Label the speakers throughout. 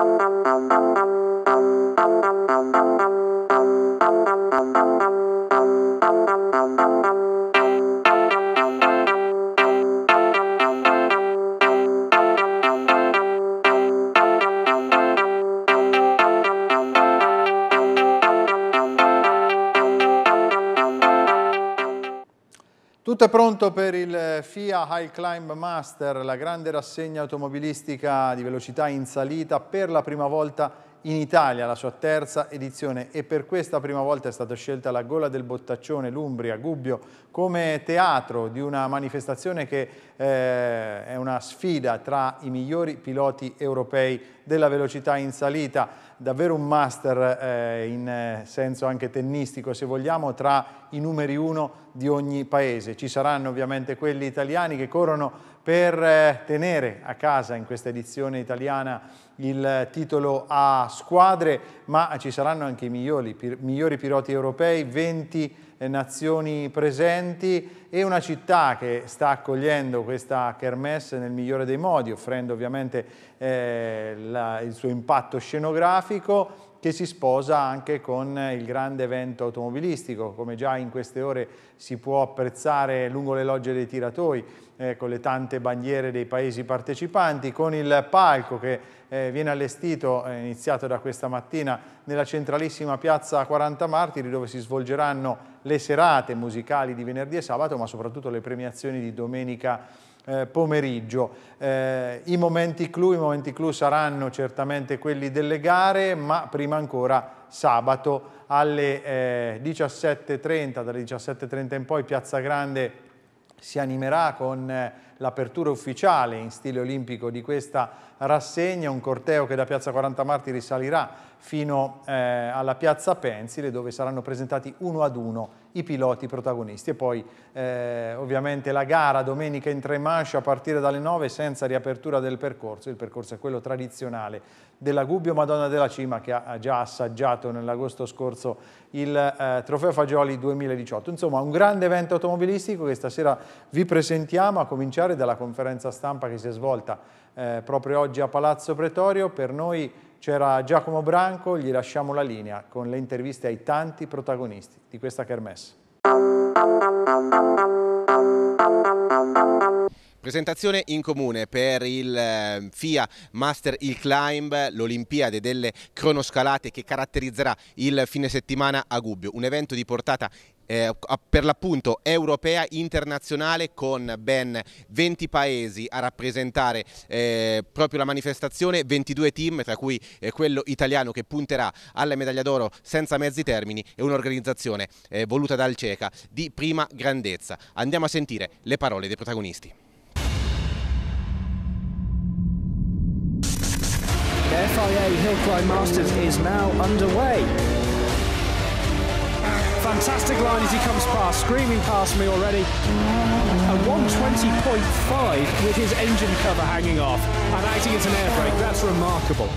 Speaker 1: Thank you.
Speaker 2: Tutto è pronto per il FIA High Climb Master, la grande rassegna automobilistica di velocità in salita per la prima volta in Italia la sua terza edizione e per questa prima volta è stata scelta la Gola del Bottaccione, l'Umbria, Gubbio, come teatro di una manifestazione che eh, è una sfida tra i migliori piloti europei della velocità in salita, davvero un master eh, in eh, senso anche tennistico se vogliamo, tra i numeri uno di ogni paese. Ci saranno ovviamente quelli italiani che corrono per eh, tenere a casa in questa edizione italiana il titolo a squadre, ma ci saranno anche i migliori, migliori piloti europei, 20 eh, nazioni presenti e una città che sta accogliendo questa kermesse nel migliore dei modi, offrendo ovviamente eh, la, il suo impatto scenografico che si sposa anche con il grande evento automobilistico, come già in queste ore si può apprezzare lungo le logge dei tiratoi, eh, con le tante bandiere dei paesi partecipanti, con il palco che eh, viene allestito, eh, iniziato da questa mattina, nella centralissima piazza 40 Martiri, dove si svolgeranno le serate musicali di venerdì e sabato, ma soprattutto le premiazioni di domenica eh, pomeriggio. Eh, I momenti clou, i momenti clou saranno certamente quelli delle gare, ma prima ancora sabato alle 17.30, eh, dalle 17.30 in poi Piazza Grande si animerà con eh, l'apertura ufficiale in stile olimpico di questa rassegna, un corteo che da Piazza 40 Marti risalirà fino eh, alla Piazza Pensile dove saranno presentati uno ad uno i piloti protagonisti e poi eh, ovviamente la gara domenica in tre manche a partire dalle 9 senza riapertura del percorso, il percorso è quello tradizionale della Gubbio Madonna della Cima che ha già assaggiato nell'agosto scorso il eh, Trofeo Fagioli 2018. Insomma un grande evento automobilistico che stasera vi presentiamo a cominciare dalla conferenza stampa che si è svolta eh, proprio oggi a Palazzo Pretorio. Per noi c'era Giacomo Branco, gli lasciamo la linea con le interviste ai tanti protagonisti di questa kermesse.
Speaker 3: Presentazione in comune per il eh, FIA Master Hill Climb, l'Olimpiade delle cronoscalate che caratterizzerà il fine settimana a Gubbio, un evento di portata eh, per l'appunto europea internazionale con ben 20 paesi a rappresentare eh, proprio la manifestazione, 22 team tra cui eh, quello italiano che punterà alla medaglia d'oro senza mezzi termini e un'organizzazione eh, voluta dal CECA di prima grandezza. Andiamo a sentire le parole dei
Speaker 1: protagonisti. The FIA Hill Climb Masters is now underway.
Speaker 4: Fantastic line as he comes past, screaming past me already. And 120.5 with his engine cover hanging off and acting as an air brake. That's remarkable.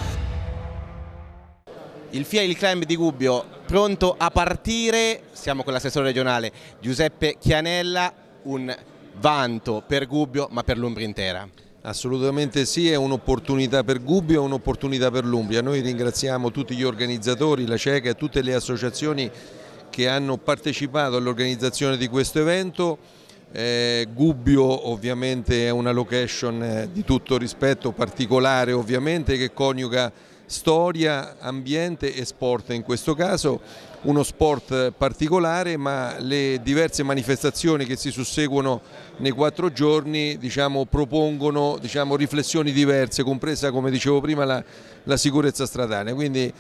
Speaker 3: Il FIA climb di Gubbio pronto a partire, siamo con l'assessore regionale Giuseppe Chianella, un vanto
Speaker 1: per Gubbio ma per l'Umbria intera. Assolutamente sì, è un'opportunità per Gubbio e un'opportunità per l'Umbria. Noi ringraziamo tutti gli organizzatori, la CECA e tutte le associazioni che hanno partecipato all'organizzazione di questo evento. Eh, Gubbio ovviamente è una location eh, di tutto rispetto, particolare ovviamente, che coniuga storia, ambiente e sport in questo caso, uno sport particolare ma le diverse manifestazioni che si susseguono nei quattro giorni diciamo, propongono diciamo, riflessioni diverse, compresa come dicevo prima la, la sicurezza stradale, quindi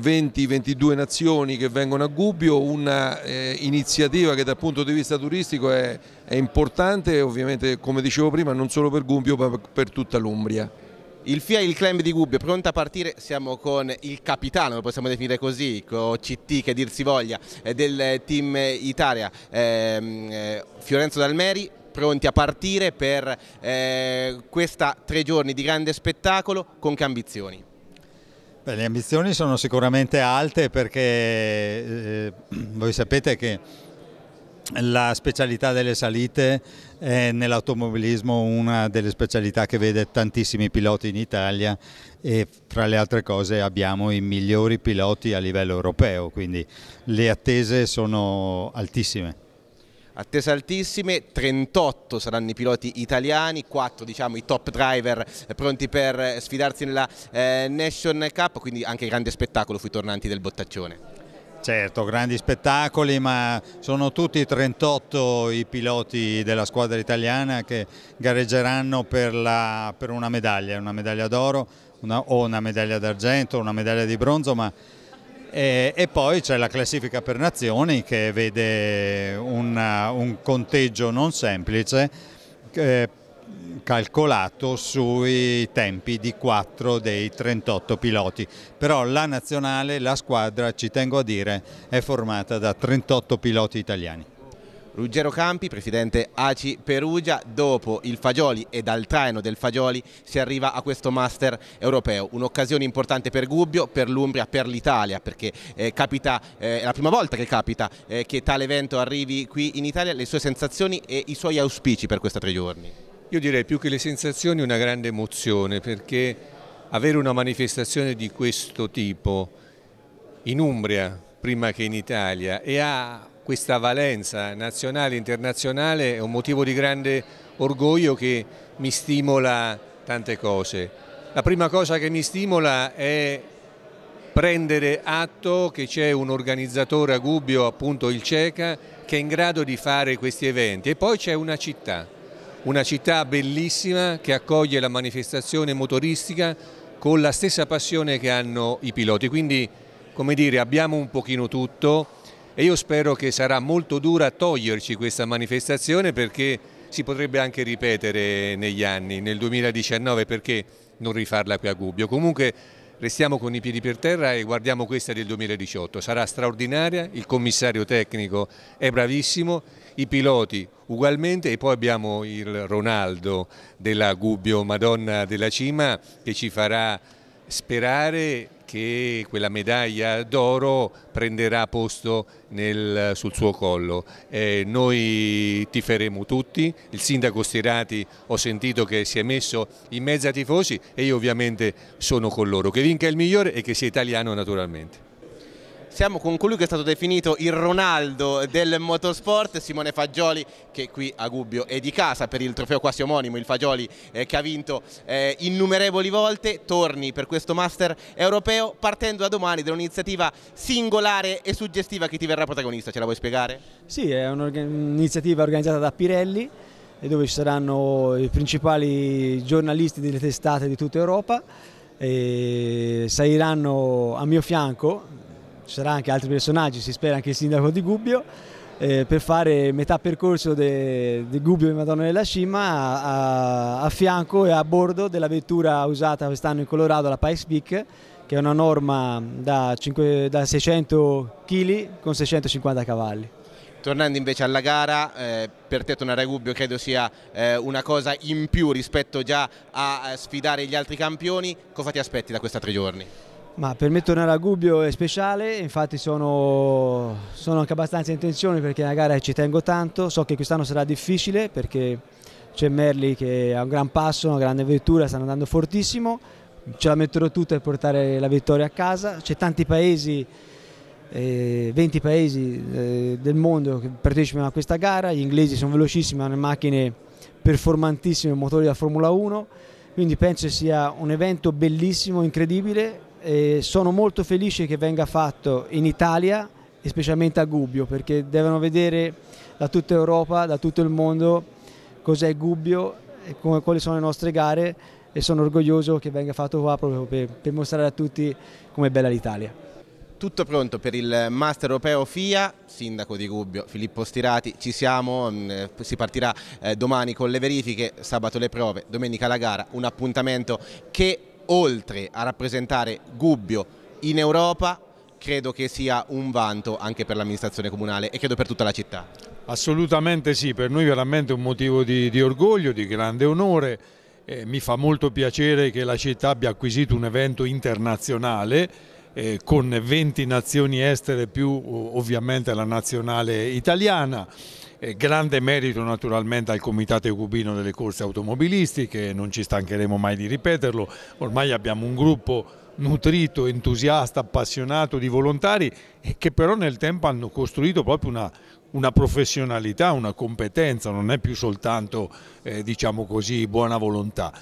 Speaker 1: 20-22 nazioni che vengono a Gubbio, un'iniziativa eh, che dal punto di vista turistico è, è importante ovviamente come dicevo prima non solo per Gubbio ma per tutta l'Umbria. Il FIA il Clem di Gubbio pronto a
Speaker 3: partire, siamo con il capitano, lo possiamo definire così, con CT che dir si voglia, eh, del team Italia, ehm, eh, Fiorenzo Dalmeri, pronti a partire per eh, questa tre giorni di grande spettacolo con che ambizioni?
Speaker 5: Beh, le ambizioni sono sicuramente alte perché eh, voi sapete che la specialità delle salite è nell'automobilismo una delle specialità che vede tantissimi piloti in Italia e fra le altre cose abbiamo i migliori piloti a livello europeo, quindi le attese sono altissime
Speaker 3: attese altissime, 38 saranno i piloti italiani, 4 diciamo i top driver pronti per sfidarsi nella eh,
Speaker 5: Nation Cup, quindi
Speaker 3: anche grande spettacolo sui tornanti del Bottaccione. Certo,
Speaker 5: grandi spettacoli, ma sono tutti 38 i piloti della squadra italiana che gareggeranno per, la, per una medaglia, una medaglia d'oro o una medaglia d'argento, una medaglia di bronzo, ma e, e, poi c'è la classifica per nazioni che vede una, un conteggio non semplice eh, calcolato sui tempi di 4 dei 38 piloti, però la nazionale, la squadra, ci tengo a dire, è formata da 38 piloti italiani. Ruggero Campi, presidente ACI Perugia, dopo
Speaker 3: il Fagioli e dal traino del Fagioli si arriva a questo Master europeo, un'occasione importante per Gubbio, per l'Umbria, per l'Italia, perché eh, capita, eh, è la prima volta che capita eh, che tale evento arrivi qui in Italia, le sue sensazioni e i suoi auspici per questi tre giorni.
Speaker 1: Io direi più che le sensazioni una grande emozione perché avere una manifestazione di questo tipo in Umbria prima che in Italia e ha questa valenza nazionale e internazionale è un motivo di grande orgoglio che mi stimola tante cose. La prima cosa che mi stimola è prendere atto che c'è un organizzatore a Gubbio, appunto il CECA, che è in grado di fare questi eventi e poi c'è una città una città bellissima che accoglie la manifestazione motoristica con la stessa passione che hanno i piloti, quindi come dire abbiamo un pochino tutto e io spero che sarà molto dura toglierci questa manifestazione perché si potrebbe anche ripetere negli anni, nel 2019 perché non rifarla qui a Gubbio. Comunque restiamo con i piedi per terra e guardiamo questa del 2018, sarà straordinaria, il commissario tecnico è bravissimo i piloti ugualmente e poi abbiamo il Ronaldo della Gubbio Madonna della Cima che ci farà sperare che quella medaglia d'oro prenderà posto nel, sul suo collo. Eh, noi tiferemo tutti, il sindaco Stirati ho sentito che si è messo in mezzo ai tifosi e io ovviamente sono con loro, che vinca il migliore e che sia italiano naturalmente. Siamo con colui che è stato definito il
Speaker 3: Ronaldo del motorsport, Simone Fagioli, che qui a Gubbio è di casa per il trofeo quasi omonimo, il Fagioli eh, che ha vinto eh, innumerevoli volte, torni per questo Master europeo partendo da domani da un'iniziativa singolare e suggestiva che ti verrà protagonista, ce la vuoi spiegare?
Speaker 4: Sì, è un'iniziativa organizzata da Pirelli dove ci saranno i principali giornalisti delle testate di tutta Europa e saliranno a mio fianco ci saranno anche altri personaggi, si spera anche il sindaco di Gubbio, eh, per fare metà percorso di Gubbio e Madonna della Cima a, a, fianco e a bordo della vettura usata quest'anno in Colorado, la Pice Peak, che è una norma da, 5, da 600 kg con 650 cavalli.
Speaker 3: Tornando invece alla gara, eh, per te tornare a Gubbio credo sia eh, una cosa in più rispetto già a, a sfidare gli altri campioni, cosa ti aspetti da questi tre giorni?
Speaker 4: Ma per me tornare a Gubbio è speciale, infatti sono, sono anche abbastanza in tensione perché la gara ci tengo tanto, so che quest'anno sarà difficile perché c'è Merli che ha un gran passo, una grande vettura, stanno andando fortissimo, ce la metterò tutta per portare la vittoria a casa, c'è tanti paesi, eh, 20 paesi eh, del mondo che partecipano a questa gara, gli inglesi sono velocissimi, hanno macchine performantissime, motori da Formula 1, quindi penso sia un evento bellissimo, incredibile e sono molto felice che venga fatto in Italia e specialmente a Gubbio perché devono vedere da tutta Europa, da tutto il mondo cos'è Gubbio e come, quali sono le nostre gare e sono orgoglioso che venga fatto qua proprio per, per mostrare a tutti com'è bella l'Italia.
Speaker 3: Tutto pronto per il Master Europeo FIA, Sindaco di Gubbio Filippo Stirati, ci siamo, mm, eh, si partirà eh, domani con le verifiche, sabato le prove, domenica la gara, un appuntamento che oltre a rappresentare Gubbio in Europa, credo che sia un vanto anche per l'amministrazione
Speaker 6: comunale e credo per tutta la città. Assolutamente sì, per noi veramente un motivo di, di orgoglio, di grande onore. Eh, mi fa molto piacere che la città abbia acquisito un evento internazionale eh, con 20 nazioni estere più ovviamente la nazionale italiana. Eh, grande merito naturalmente al Comitato Ecubino delle Corse Automobilistiche, non ci stancheremo mai di ripeterlo, ormai abbiamo un gruppo nutrito, entusiasta, appassionato di volontari che però nel tempo hanno costruito proprio una, una professionalità, una competenza, non è più soltanto eh, diciamo così, buona volontà.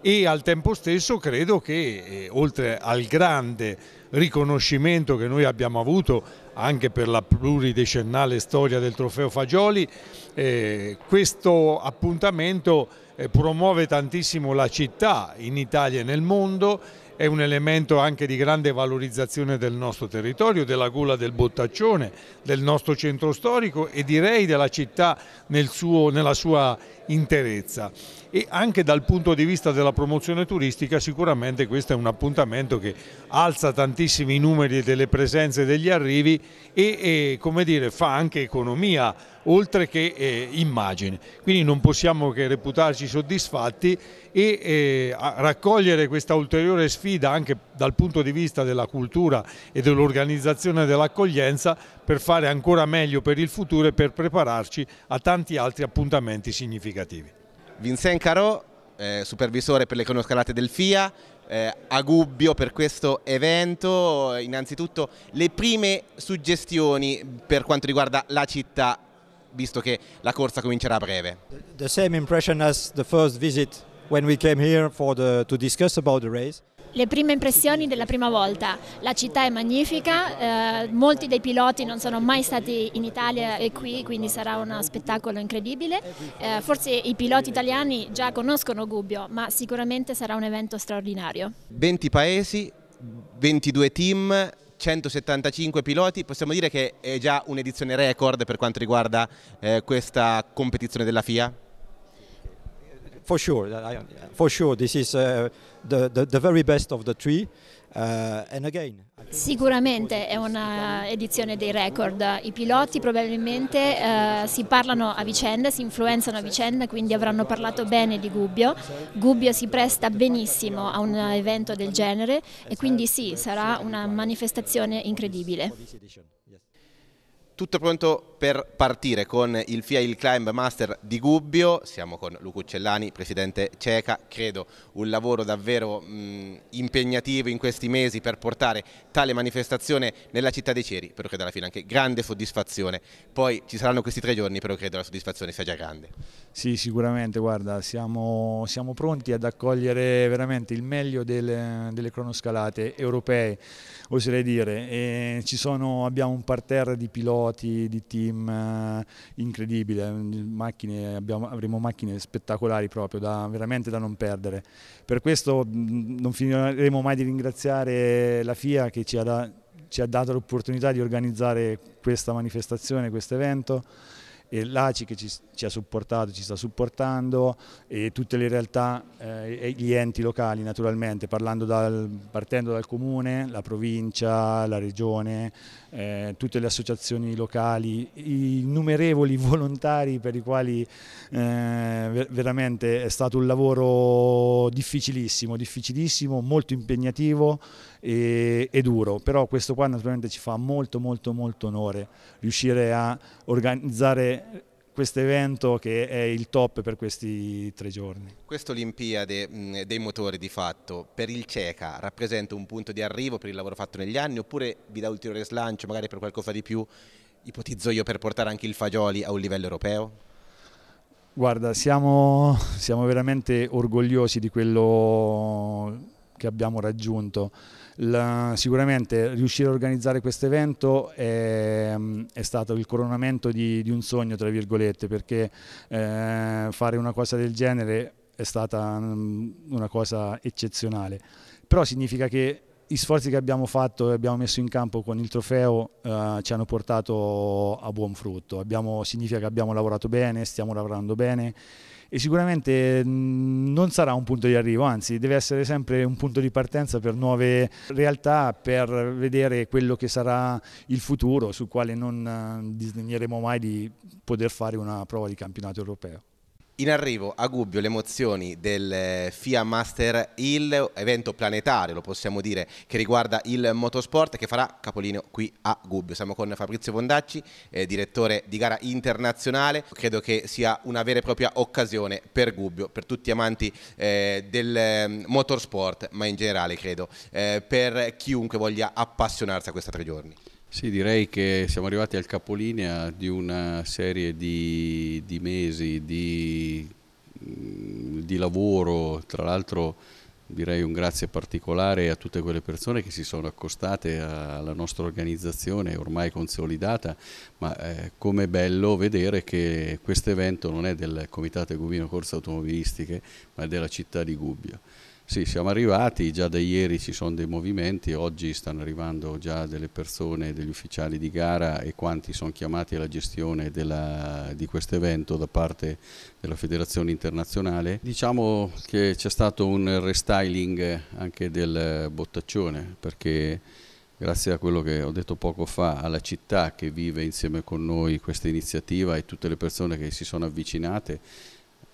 Speaker 6: E al tempo stesso credo che eh, oltre al grande riconoscimento che noi abbiamo avuto anche per la pluridecennale storia del trofeo Fagioli. Eh, questo appuntamento eh, promuove tantissimo la città in Italia e nel mondo, è un elemento anche di grande valorizzazione del nostro territorio, della gola del Bottaccione, del nostro centro storico e direi della città nel suo, nella sua interezza e anche dal punto di vista della promozione turistica sicuramente questo è un appuntamento che alza tantissimi numeri delle presenze e degli arrivi e, e dire, fa anche economia oltre che eh, immagine. Quindi non possiamo che reputarci soddisfatti e eh, raccogliere questa ulteriore sfida anche dal punto di vista della cultura e dell'organizzazione dell'accoglienza per fare ancora meglio per il futuro e per prepararci a tanti altri appuntamenti significativi.
Speaker 3: Vincent Caro, eh, supervisore per le cronoscalate del FIA, eh, a Gubbio per questo evento. Innanzitutto le prime suggestioni per quanto riguarda la città, visto che la corsa comincerà a breve.
Speaker 5: The same impression as the first visit when we came here for the, to discuss about the race.
Speaker 4: Le prime impressioni della prima volta, la città è magnifica, eh, molti dei piloti non sono mai stati in Italia e qui, quindi sarà uno spettacolo incredibile. Eh, forse i piloti italiani già conoscono Gubbio, ma sicuramente sarà un evento straordinario.
Speaker 3: 20 paesi, 22 team, 175 piloti, possiamo dire che è già un'edizione record per quanto riguarda eh, questa competizione della FIA?
Speaker 5: For sure, for sure, this is... Uh the, the, the very best of the three. Uh, again,
Speaker 4: Sicuramente è un'edizione dei record, i piloti probabilmente uh, si parlano a vicenda, si influenzano a vicenda, quindi avranno parlato bene di Gubbio. Gubbio si presta benissimo a un evento del genere e quindi sì, sarà una manifestazione incredibile.
Speaker 3: Tutto pronto per partire con il FIA Hill Climb Master di Gubbio, siamo con Luca Uccellani, presidente CECA, credo un lavoro davvero mh, mm, impegnativo in questi mesi per portare tale manifestazione nella città dei Ceri, però credo alla fine anche grande soddisfazione, poi ci saranno questi tre giorni, però credo la soddisfazione sia già grande.
Speaker 7: Sì, sicuramente, guarda, siamo, siamo pronti ad accogliere veramente il meglio delle, delle cronoscalate europee, oserei dire, e ci sono, abbiamo un parterre di piloti, di team, film eh, incredibile, macchine, abbiamo, avremo macchine spettacolari proprio, da, veramente da non perdere. Per questo mm, non finiremo mai di ringraziare la FIA che ci ha, da, ci ha dato l'opportunità di organizzare questa manifestazione, questo evento l'ACI che ci, ci, ha supportato, ci sta supportando e tutte le realtà eh, e gli enti locali naturalmente, dal, partendo dal comune, la provincia, la regione, eh, tutte le associazioni locali, i innumerevoli volontari per i quali eh, veramente è stato un lavoro difficilissimo, difficilissimo, molto impegnativo e, e duro, però questo qua naturalmente ci fa molto molto molto onore riuscire a organizzare questo evento che è il top per questi tre
Speaker 3: giorni. Questa Olimpiade dei motori di fatto per il CECA rappresenta un punto di arrivo per il lavoro fatto negli anni oppure vi dà ulteriore slancio magari per qualcosa di più, ipotizzo io, per portare anche il Fagioli a un livello europeo?
Speaker 7: Guarda, siamo, siamo veramente orgogliosi di quello che abbiamo raggiunto. La, sicuramente riuscire a organizzare questo evento è, mm, è, stato il coronamento di, di, un sogno, tra virgolette, perché eh, fare una cosa del genere è stata mm, una cosa eccezionale. Però significa che gli sforzi che abbiamo fatto e abbiamo messo in campo con il trofeo eh, ci hanno portato a buon frutto. Abbiamo, significa che abbiamo lavorato bene, stiamo lavorando bene e sicuramente mm, non sarà un punto di arrivo, anzi deve essere sempre un punto di partenza per nuove realtà, per vedere quello che sarà il futuro, sul quale non eh, disdegneremo mai di poter fare una prova di campionato europeo.
Speaker 3: In arrivo a Gubbio le emozioni del eh, FIA Master Hill, evento planetario, lo possiamo dire, che riguarda il motorsport che farà capolino qui a Gubbio. Siamo con Fabrizio Bondacci, eh, direttore di gara internazionale. Credo che sia una vera e propria occasione per Gubbio, per tutti gli amanti eh, del ehm, motorsport, ma in generale credo, eh, per chiunque voglia appassionarsi a questi tre giorni.
Speaker 8: Sì, direi che siamo arrivati al capolinea di una serie di, di mesi di, mm, di, lavoro, tra l'altro direi un grazie particolare a tutte quelle persone che si sono accostate alla nostra organizzazione ormai consolidata, ma eh, com'è bello vedere che questo evento non è del Comitato Gubino Corsa Automobilistiche, ma è della città di Gubbio. Sì, siamo arrivati, già da ieri ci sono dei movimenti, oggi stanno arrivando già delle persone, degli ufficiali di gara e quanti sono chiamati alla gestione della, di questo evento da parte della Federazione Internazionale. Diciamo che c'è stato un restyling anche del bottaccione perché grazie a quello che ho detto poco fa, alla città che vive insieme con noi questa iniziativa e tutte le persone che si sono avvicinate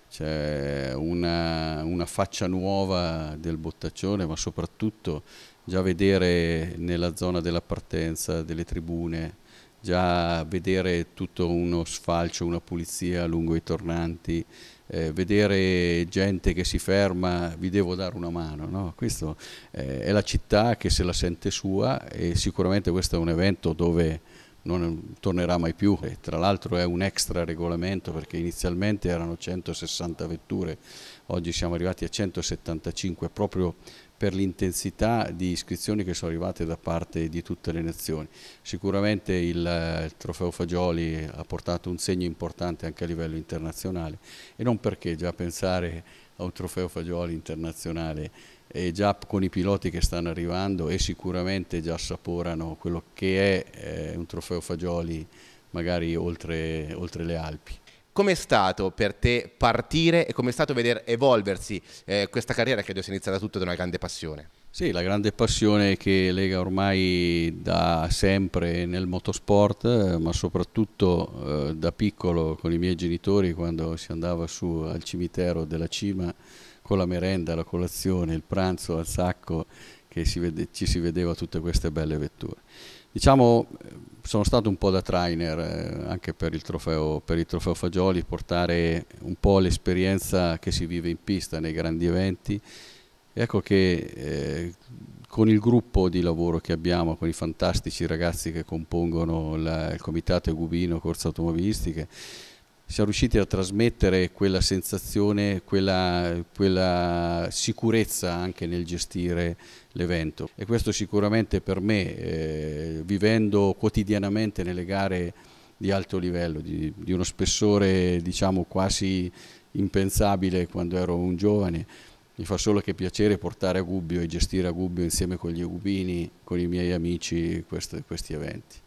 Speaker 8: c'è una, una, faccia nuova del Bottaccione, ma soprattutto già vedere nella zona della partenza delle tribune, già vedere tutto uno sfalcio, una pulizia lungo i tornanti, eh, vedere gente che si ferma, vi devo dare una mano. No? Questa eh, è la città che se la sente sua e sicuramente questo è un evento dove non tornerà mai più e tra l'altro è un extra regolamento perché inizialmente erano 160 vetture, oggi siamo arrivati a 175 proprio per l'intensità di iscrizioni che sono arrivate da parte di tutte le nazioni. Sicuramente il, il, trofeo Fagioli ha portato un segno importante anche a livello internazionale e non perché già pensare a un trofeo Fagioli internazionale e già con i piloti che stanno arrivando e sicuramente già assaporano quello che è eh, un trofeo Fagioli magari oltre, oltre le Alpi. Com'è stato per te partire e com'è stato vedere
Speaker 3: evolversi eh, questa carriera che credo sia iniziata tutta da una grande passione?
Speaker 8: Sì, la grande passione che lega ormai da sempre nel motorsport, eh, ma soprattutto eh, da piccolo con i miei genitori quando si andava su al cimitero della Cima con la merenda, la colazione, il pranzo al sacco, che si vede, ci si vedeva tutte queste belle vetture. Diciamo, eh, sono stato un po' da trainer eh, anche per il, trofeo, per il trofeo Fagioli, portare un po' l'esperienza che si vive in pista nei grandi eventi. Ecco che eh, con il gruppo di lavoro che abbiamo, con i fantastici ragazzi che compongono la, il comitato Gubino Corse Automobilistiche, siamo riusciti a trasmettere quella sensazione, quella, quella sicurezza anche nel gestire l'evento e questo sicuramente per me, eh, vivendo quotidianamente nelle gare di alto livello, di, di uno spessore diciamo quasi impensabile quando ero un giovane, mi fa solo che piacere portare a Gubbio e gestire a Gubbio insieme con gli Ubini, con i miei amici questi, questi eventi.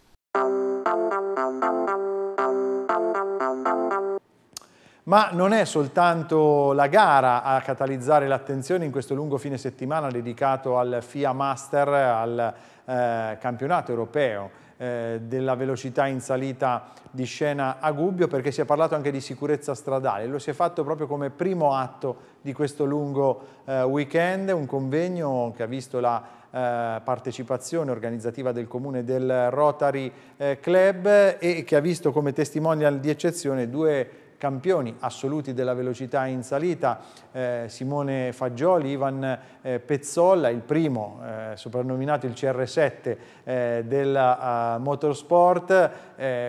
Speaker 2: Ma non è soltanto la gara a catalizzare l'attenzione in questo lungo fine settimana dedicato al FIA Master, al eh, campionato europeo eh, della velocità in salita di scena a Gubbio, perché si è parlato anche di sicurezza stradale. Lo si è fatto proprio come primo atto di questo lungo eh, weekend, un convegno che ha visto la eh, partecipazione organizzativa del comune del Rotary eh, Club e che ha visto come testimonial di eccezione due campioni assoluti della velocità in salita, eh, Simone Fagioli, Ivan eh, Pezzolla, il primo eh, soprannominato il CR7 eh, della uh, motorsport,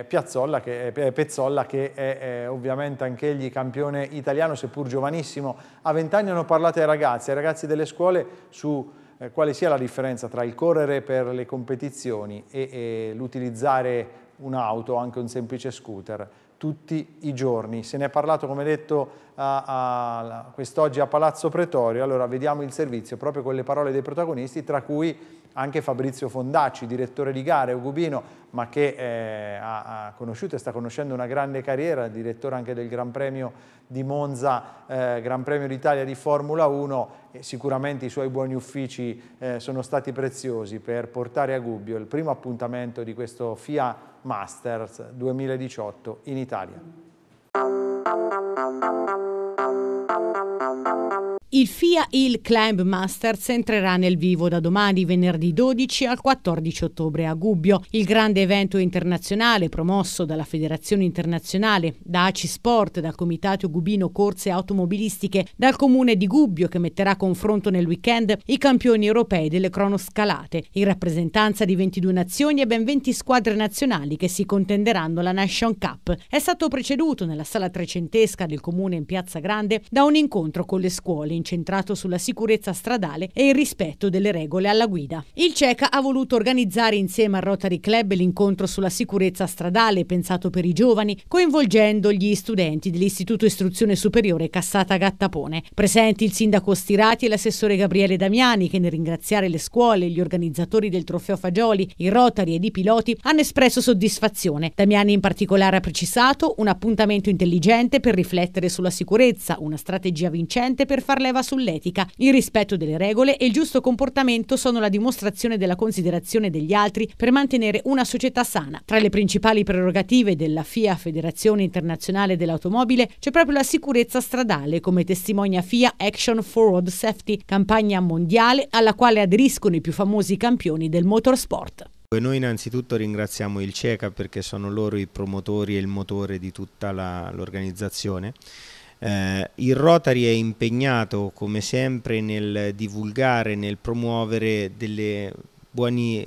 Speaker 2: Piazzolla che, Pezzolla che è ovviamente anch'egli campione italiano, seppur giovanissimo. A vent'anni hanno parlato ai ragazzi, ai ragazzi delle scuole su quale sia la differenza tra il correre per le competizioni e, e l'utilizzare un'auto, anche un semplice scooter, tutti i giorni. Se ne è parlato, come detto, quest'oggi a Palazzo Pretorio, allora vediamo il servizio proprio con le parole dei protagonisti, tra cui anche Fabrizio Fondacci, direttore di gare, Ugubino, ma che eh, ha, ha, conosciuto e sta conoscendo una grande carriera, direttore anche del Gran Premio di Monza, eh, Gran Premio d'Italia di Formula 1, e sicuramente i suoi buoni uffici eh, sono stati preziosi per portare a Gubbio il primo appuntamento di questo FIA Masters 2018 in Italia.
Speaker 9: Il FIA Hill Climb Masters entrerà nel vivo da domani venerdì 12 al 14 ottobre a Gubbio. Il grande evento internazionale promosso dalla Federazione Internazionale, da ACI Sport, dal Comitato Gubino Corse Automobilistiche, dal Comune di Gubbio che metterà a confronto nel weekend i campioni europei delle cronoscalate, in rappresentanza di 22 nazioni e ben 20 squadre nazionali che si contenderanno la Nation Cup. È stato preceduto nella sala trecentesca del Comune in Piazza Grande da un incontro con le scuole in incentrato sulla sicurezza stradale e il rispetto delle regole alla guida. Il CECA ha voluto organizzare insieme al Rotary Club l'incontro sulla sicurezza stradale pensato per i giovani, coinvolgendo gli studenti dell'Istituto Istruzione Superiore Cassata Gattapone. Presenti il sindaco Stirati e l'assessore Gabriele Damiani che nel ringraziare le scuole, gli organizzatori del trofeo Fagioli, i Rotary ed i piloti hanno espresso soddisfazione. Damiani in particolare ha precisato un appuntamento intelligente per riflettere sulla sicurezza, una strategia vincente per far leva leva sull'etica. Il rispetto delle regole e il giusto comportamento sono la dimostrazione della considerazione degli altri per mantenere una società sana. Tra le principali prerogative della FIA Federazione Internazionale dell'Automobile c'è proprio la sicurezza stradale, come testimonia FIA Action for Road Safety, campagna mondiale alla quale aderiscono i più famosi campioni del motorsport.
Speaker 2: Noi innanzitutto ringraziamo il CECA perché sono loro i promotori e il motore di tutta l'organizzazione eh, il Rotary è impegnato come sempre nel divulgare, nel promuovere delle buoni,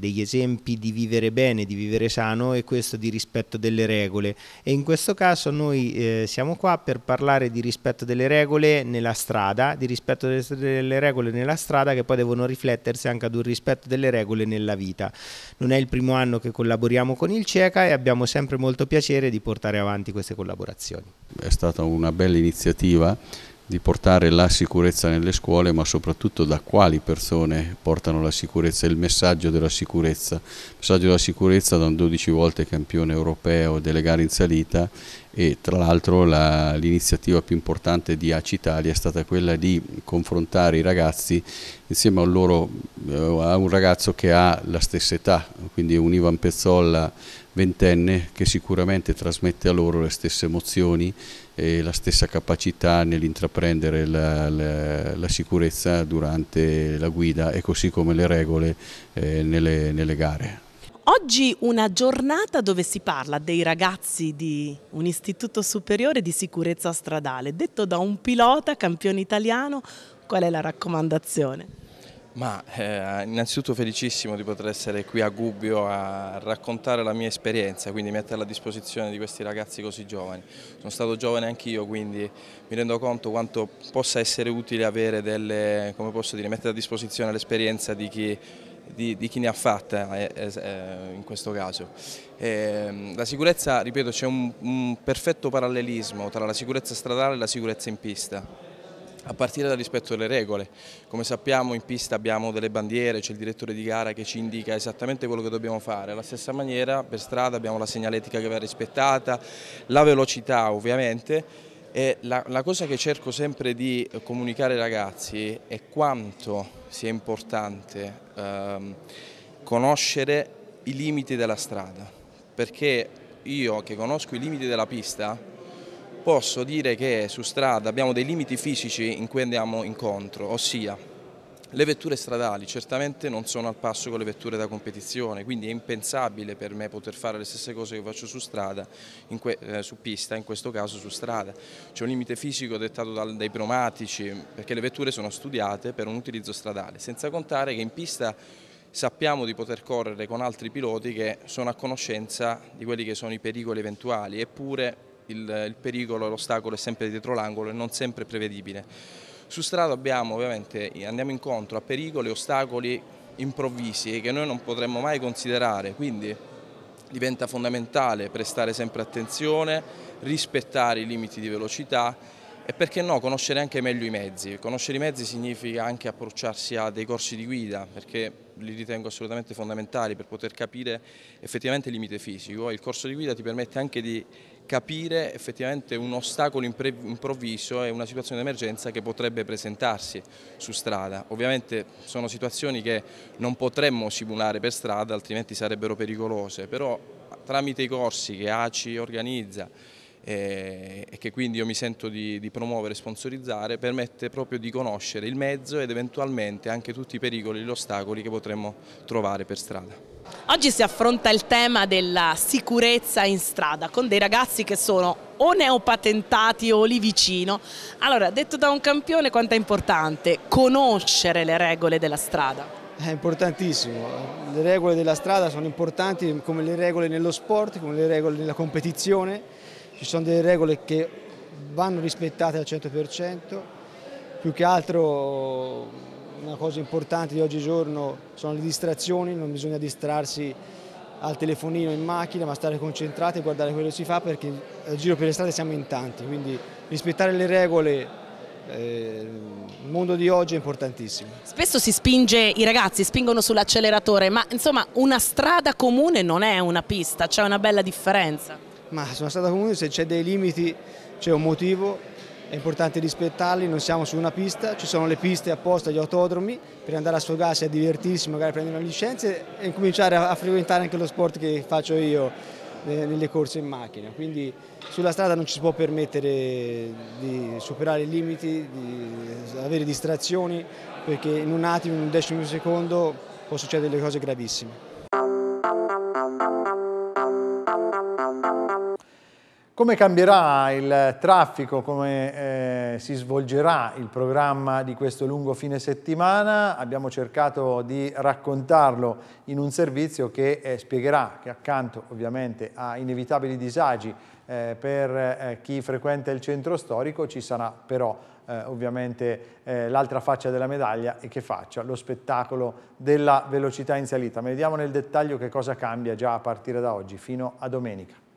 Speaker 2: degli esempi di vivere bene, di vivere sano e questo di rispetto delle regole. E in questo caso noi eh, siamo qua per parlare di rispetto delle regole nella strada, di rispetto delle regole nella strada che poi devono riflettersi anche ad un rispetto delle regole nella vita. Non è il primo anno che collaboriamo con il CECA e abbiamo sempre molto piacere di portare avanti queste collaborazioni.
Speaker 8: È stata una bella iniziativa di portare la sicurezza nelle scuole, ma soprattutto da quali persone portano la sicurezza, il messaggio della sicurezza. Il messaggio della sicurezza da un 12 volte campione europeo delle gare in salita e tra l'altro la, l'iniziativa più importante di AC Italia è stata quella di confrontare i ragazzi insieme a, loro, eh, a un ragazzo che ha la stessa età, quindi un Ivan Pezzolla ventenne che sicuramente trasmette a loro le stesse emozioni e la stessa capacità nell'intraprendere la, la, la, sicurezza durante la guida e così come le regole eh, nelle, nelle gare.
Speaker 9: Oggi una giornata dove si parla dei ragazzi di un istituto superiore di sicurezza stradale, detto da un pilota campione italiano, qual è la raccomandazione?
Speaker 10: Ma eh, innanzitutto felicissimo di poter essere qui a Gubbio a raccontare la mia esperienza, quindi metterla a disposizione di questi ragazzi così giovani. Sono stato giovane anch'io, quindi mi rendo conto quanto possa essere utile avere delle, come posso dire, mettere a disposizione l'esperienza di chi di, di, chi ne ha fatta eh, eh, in questo caso. Eh, la sicurezza, ripeto, c'è un, un perfetto parallelismo tra la sicurezza stradale e la sicurezza in pista a partire dal rispetto delle regole. Come sappiamo in pista abbiamo delle bandiere, c'è il direttore di gara che ci indica esattamente quello che dobbiamo fare. Alla stessa maniera per strada abbiamo la segnaletica che va rispettata, la velocità ovviamente. E la, la cosa che cerco sempre di eh, comunicare ai ragazzi è quanto sia importante ehm, conoscere i limiti della strada, perché io che conosco i limiti della pista posso dire che su strada abbiamo dei limiti fisici in cui andiamo incontro, ossia le vetture stradali certamente non sono al passo con le vetture da competizione, quindi è impensabile per me poter fare le stesse cose che faccio su strada, eh, su pista, in questo caso su strada. C'è un limite fisico dettato dal, dai pneumatici, perché le vetture sono studiate per un utilizzo stradale, senza contare che in pista sappiamo di poter correre con altri piloti che sono a conoscenza di quelli che sono i pericoli eventuali, eppure il, il pericolo, l'ostacolo è sempre dietro l'angolo e non sempre prevedibile. Su strada abbiamo, andiamo incontro a pericoli e ostacoli improvvisi che noi non potremmo mai considerare, quindi diventa fondamentale prestare sempre attenzione, rispettare i limiti di velocità e perché no conoscere anche meglio i mezzi. Conoscere i mezzi significa anche approcciarsi a dei corsi di guida perché li ritengo assolutamente fondamentali per poter capire effettivamente il limite fisico. Il corso di guida ti permette anche di capire effettivamente un ostacolo improvviso e una situazione di emergenza che potrebbe presentarsi su strada. Ovviamente sono situazioni che non potremmo simulare per strada, altrimenti sarebbero pericolose, però tramite i corsi che ACI organizza eh, e che quindi io mi sento di, di promuovere e sponsorizzare, permette proprio di conoscere il mezzo ed eventualmente anche tutti i pericoli e gli ostacoli che potremmo trovare per strada.
Speaker 9: Oggi si affronta il tema della sicurezza in strada con dei ragazzi che sono o neopatentati o lì vicino. Allora, detto da un campione quanto è importante conoscere le regole della strada?
Speaker 8: È
Speaker 4: importantissimo, le regole della strada sono importanti come le regole nello sport, come le regole nella competizione, ci sono delle regole che vanno rispettate al 100%, più che altro una cosa importante di oggigiorno sono le distrazioni, non bisogna distrarsi al telefonino in macchina ma stare concentrati e guardare quello che si fa perché al giro per le strade siamo in tanti, quindi rispettare le regole eh, il mondo di oggi è importantissimo.
Speaker 9: Spesso si spinge, i ragazzi spingono sull'acceleratore, ma insomma una strada comune non è una pista, c'è una bella differenza.
Speaker 4: Ma su una strada comune se c'è dei limiti c'è un motivo è importante rispettarli, non siamo su una pista, ci sono le piste apposta, gli autodromi, per andare a sfogarsi, a divertirsi, magari prendere una licenza e cominciare a frequentare anche lo sport che faccio io eh, nelle corse in macchina, quindi sulla strada non ci si può permettere di superare i limiti, di avere distrazioni, perché in un attimo, in un decimo secondo può succedere delle cose gravissime.
Speaker 2: Come cambierà il traffico, come eh, si svolgerà il programma di questo lungo fine settimana? Abbiamo cercato di raccontarlo in un servizio che eh, spiegherà che accanto ovviamente a inevitabili disagi eh, per eh, chi frequenta il centro storico ci sarà però eh, ovviamente eh, l'altra faccia della medaglia e che faccia lo spettacolo della velocità in salita. Ma vediamo nel dettaglio che cosa cambia già a partire da oggi fino a domenica.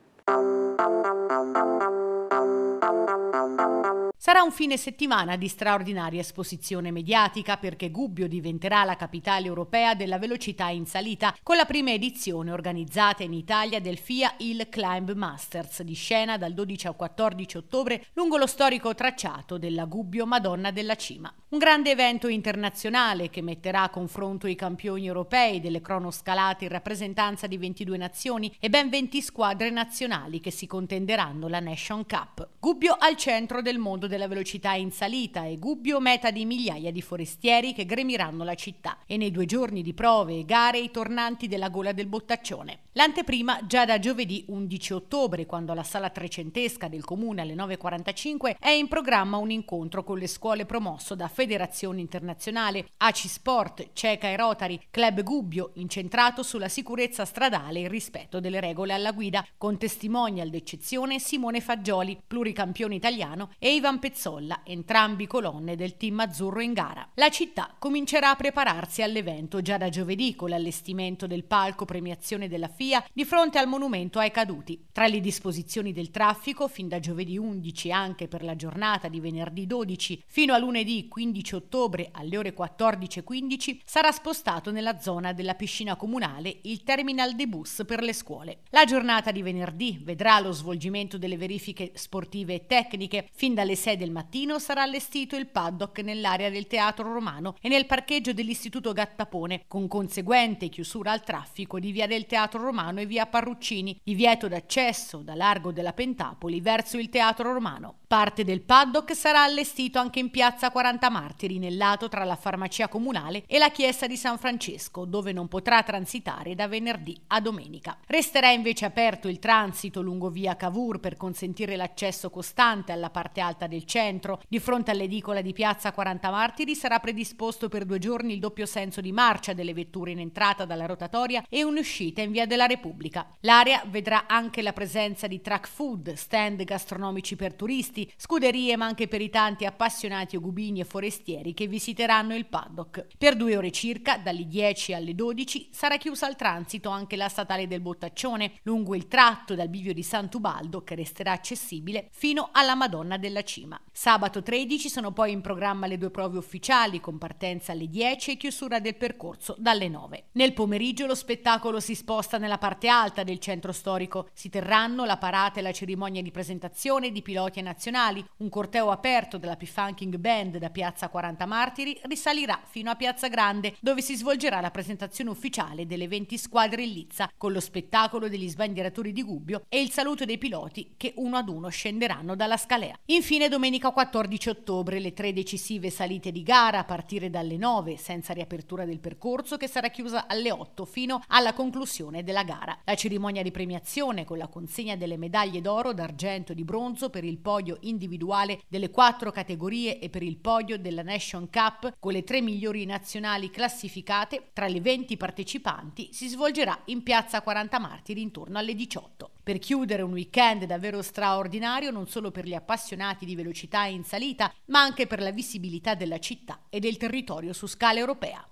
Speaker 9: Sarà un fine settimana di straordinaria esposizione mediatica perché Gubbio diventerà la capitale europea della velocità in salita con la prima edizione organizzata in Italia del FIA Hill Climb Masters di scena dal 12 al 14 ottobre lungo lo storico tracciato della Gubbio Madonna della Cima. Un grande evento internazionale che metterà a confronto i campioni europei delle cronoscalate in rappresentanza di 22 nazioni e ben 20 squadre nazionali che si contenderanno la Nation Cup. Gubbio al centro del mondo della velocità è in salita e Gubbio meta di migliaia di forestieri che gremiranno la città e nei due giorni di prove e gare i tornanti della gola del Bottaccione. L'anteprima già da giovedì 11 ottobre, quando alla sala trecentesca del comune alle 9.45 è in programma un incontro con le scuole promosso da Federazione Internazionale, ACI Sport, CECA e Rotary, Club Gubbio, incentrato sulla sicurezza stradale e il rispetto delle regole alla guida, con testimonial d'eccezione Simone Fagioli, pluricampione italiano, e Ivan Pezzolla, entrambi colonne del team azzurro in gara. La città comincerà a prepararsi all'evento già da giovedì con l'allestimento del palco premiazione della FIA di fronte al monumento ai caduti. Tra le disposizioni del traffico, fin da giovedì 11 anche per la giornata di venerdì 12 fino a lunedì 15 ottobre alle ore 14.15, sarà spostato nella zona della piscina comunale il terminal dei bus per le scuole. La giornata di venerdì vedrà lo svolgimento delle verifiche sportive e tecniche fin dalle 7 6 del mattino sarà allestito il paddock nell'area del Teatro Romano e nel parcheggio dell'Istituto Gattapone, con conseguente chiusura al traffico di via del Teatro Romano e via Parruccini, divieto d'accesso da largo della Pentapoli verso il Teatro Romano. Parte del paddock sarà allestito anche in piazza 40 Martiri, nel lato tra la farmacia comunale e la chiesa di San Francesco, dove non potrà transitare da venerdì a domenica. Resterà invece aperto il transito lungo via Cavour per consentire l'accesso costante alla parte alta del del centro. Di fronte all'edicola di Piazza 40 Martiri sarà predisposto per due giorni il doppio senso di marcia delle vetture in entrata dalla rotatoria e un'uscita in via della Repubblica. L'area vedrà anche la presenza di track food, stand gastronomici per turisti, scuderie ma anche per i tanti appassionati ogubini e forestieri che visiteranno il paddock. Per due ore circa, dalle 10 alle 12, sarà chiusa al transito anche la statale del Bottaccione, lungo il tratto dal bivio di Sant'Ubaldo che resterà accessibile fino alla Madonna della Cina. Hiroshima. Sabato 13 sono poi in programma le due prove ufficiali con partenza alle 10 e chiusura del percorso dalle 9. Nel pomeriggio lo spettacolo si sposta nella parte alta del centro storico. Si terranno la parata e la cerimonia di presentazione di piloti nazionali. Un corteo aperto della P-Funking Band da Piazza 40 Martiri risalirà fino a Piazza Grande dove si svolgerà la presentazione ufficiale delle 20 squadre in Lizza con lo spettacolo degli sbandieratori di Gubbio e il saluto dei piloti che uno ad uno scenderanno dalla scalea. Infine domenica 14 ottobre le tre decisive salite di gara a partire dalle 9 senza riapertura del percorso che sarà chiusa alle 8 fino alla conclusione della gara. La cerimonia di premiazione con la consegna delle medaglie d'oro, d'argento e di bronzo per il podio individuale delle quattro categorie e per il podio della Nation Cup con le tre migliori nazionali classificate tra le 20 partecipanti si svolgerà in piazza 40 Martiri intorno alle 18 per chiudere un weekend davvero straordinario non solo per gli appassionati di velocità in salita, ma anche per la visibilità della città e del territorio su scala europea.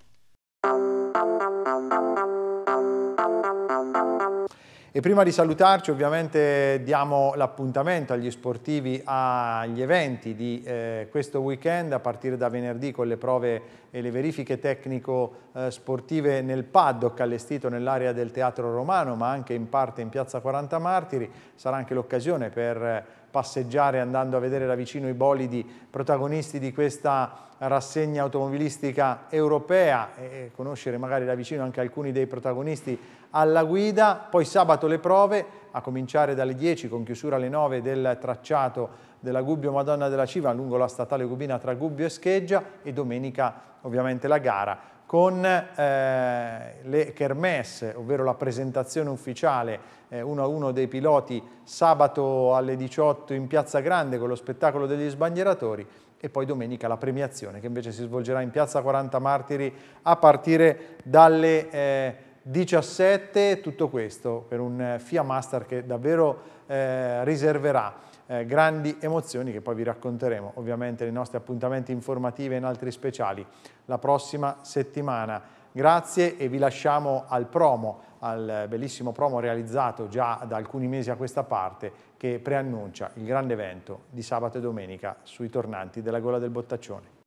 Speaker 2: E prima di salutarci ovviamente diamo l'appuntamento agli sportivi agli eventi di eh, questo weekend a partire da venerdì con le prove e le verifiche tecnico-sportive eh, nel paddock allestito nell'area del Teatro Romano ma anche in parte in Piazza 40 Martiri. Sarà anche l'occasione per passeggiare andando a vedere da vicino i bolidi protagonisti di questa rassegna automobilistica europea e conoscere magari da vicino anche alcuni dei protagonisti alla guida. Poi sabato le prove, a cominciare dalle 10 con chiusura alle 9 del tracciato della Gubbio Madonna della Civa lungo la statale Gubina tra Gubbio e Scheggia e domenica ovviamente la gara con eh, le kermesse, ovvero la presentazione ufficiale eh, uno a uno dei piloti sabato alle 18 in Piazza Grande con lo spettacolo degli sbandieratori e poi domenica la premiazione che invece si svolgerà in Piazza 40 Martiri a partire dalle eh, 17, tutto questo per un eh, FIA Master che davvero eh, riserverà eh, grandi emozioni che poi vi racconteremo ovviamente nei nostri appuntamenti informativi e in altri speciali la prossima settimana. Grazie e vi lasciamo al promo, al bellissimo promo realizzato già da alcuni mesi a questa parte che preannuncia il grande evento di sabato e domenica sui tornanti della Gola del Bottaccione.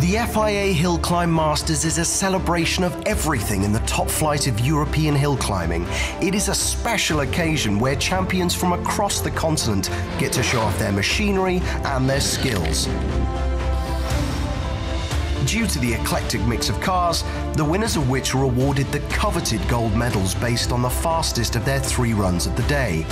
Speaker 2: The FIA Hill Climb Masters is a celebration of everything in the top flight of European hill climbing. It is a special occasion where champions from across the continent get to show off their machinery and their skills. Due to the eclectic mix of cars, the winners of which were awarded the coveted gold medals based on the fastest of their three runs of the day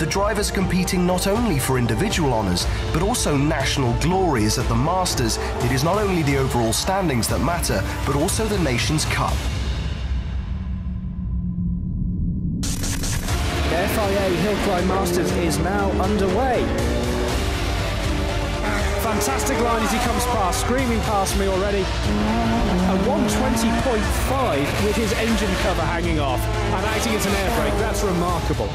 Speaker 2: the drivers competing not only for individual honours, but also national glories at the Masters, it is not only the overall standings that matter, but also the Nations Cup.
Speaker 4: The FIA Hill Climb Masters is now underway. Fantastic line as he comes past, screaming past me already. A 120.5 with his engine cover
Speaker 5: hanging off and acting as an air brake. That's remarkable.